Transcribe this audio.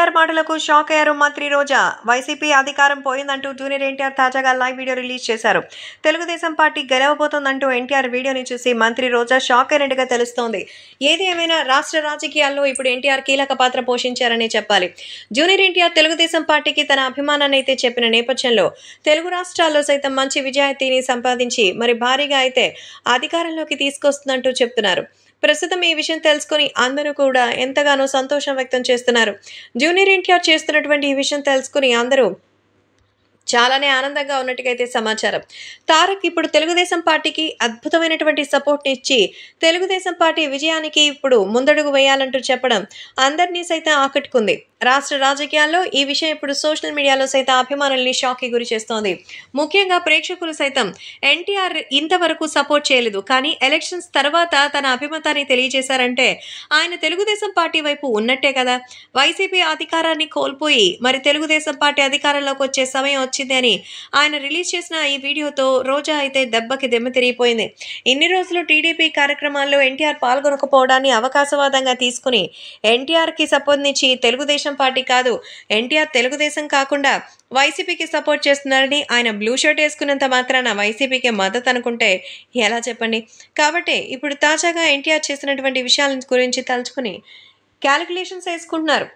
ఎన్టీఆర్ మాటలకు షాక్ అయ్యారు మంత్రి రోజా వైసీపీ అధికారం పోయిందంటూ జూనియర్ ఎన్టీఆర్ తాజాగా లైవ్ వీడియో రిలీజ్ చేశారు తెలుగుదేశం పార్టీ గెలవబోతోందంటూ ఎన్టీఆర్ వీడియోని చూసి మంత్రి రోజా షాక్ అయినట్టుగా తెలుస్తోంది ఏది ఏమైనా రాష్ట్ర రాజకీయాల్లో ఇప్పుడు ఎన్టీఆర్ కీలక పాత్ర పోషించారనే చెప్పాలి జూనియర్ ఎన్టీఆర్ తెలుగుదేశం పార్టీకి తన అభిమానాన్ని అయితే చెప్పిన నేపథ్యంలో తెలుగు రాష్ట్రాల్లో సైతం మంచి విజయాయితీని సంపాదించి మరి భారీగా అయితే అధికారంలోకి తీసుకొస్తుందంటూ చెప్తున్నారు ప్రస్తుతం ఈ విషయం తెలుసుకుని అందరూ కూడా ఎంతగానో సంతోషం వ్యక్తం చేస్తున్నారు జూనియర్ ఎన్టీఆర్ చేస్తున్నటువంటి ఈ విషయం తెలుసుకుని అందరూ చాలానే ఆనందంగా ఉన్నట్టుగా సమాచారం తారక్ ఇప్పుడు తెలుగుదేశం పార్టీకి అద్భుతమైనటువంటి సపోర్ట్ ఇచ్చి తెలుగుదేశం పార్టీ విజయానికి ఇప్పుడు ముందడుగు వేయాలంటూ చెప్పడం అందరినీ సైతం ఆకట్టుకుంది రాష్ట్ర రాజకీయాల్లో ఈ విషయం ఇప్పుడు సోషల్ మీడియాలో సైతం అభిమానుల్ని షాక్ గురి చేస్తోంది ముఖ్యంగా ప్రేక్షకులు సైతం ఎన్టీఆర్ ఇంతవరకు సపోర్ట్ చేయలేదు కానీ ఎలక్షన్స్ తర్వాత తన అభిమతాన్ని తెలియజేశారంటే ఆయన తెలుగుదేశం పార్టీ వైపు ఉన్నట్టే కదా వైసీపీ అధికారాన్ని కోల్పోయి మరి తెలుగుదేశం పార్టీ అధికారంలోకి వచ్చే సమయం వచ్చి వచ్చింది అని ఆయన రిలీజ్ చేసిన ఈ వీడియోతో రోజా అయితే దెబ్బకి దెమ్మ తిరిగిపోయింది ఇన్ని రోజులు టీడీపీ కార్యక్రమాల్లో ఎన్టీఆర్ పాల్గొనకపోవడాన్ని అవకాశవాదంగా తీసుకుని ఎన్టీఆర్కి సంబంధించి తెలుగుదేశం పార్టీ కాదు ఎన్టీఆర్ తెలుగుదేశం కాకుండా వైసీపీకి సపోర్ట్ చేస్తున్నారని ఆయన బ్లూ షర్ట్ వేసుకున్నంత మాత్రాన వైసీపీకి మద్దతు అనుకుంటే ఎలా చెప్పండి కాబట్టి ఇప్పుడు తాజాగా ఎన్టీఆర్ చేసినటువంటి విషయాల గురించి తలుచుకుని క్యాలిక్యులేషన్స్ వేసుకుంటున్నారు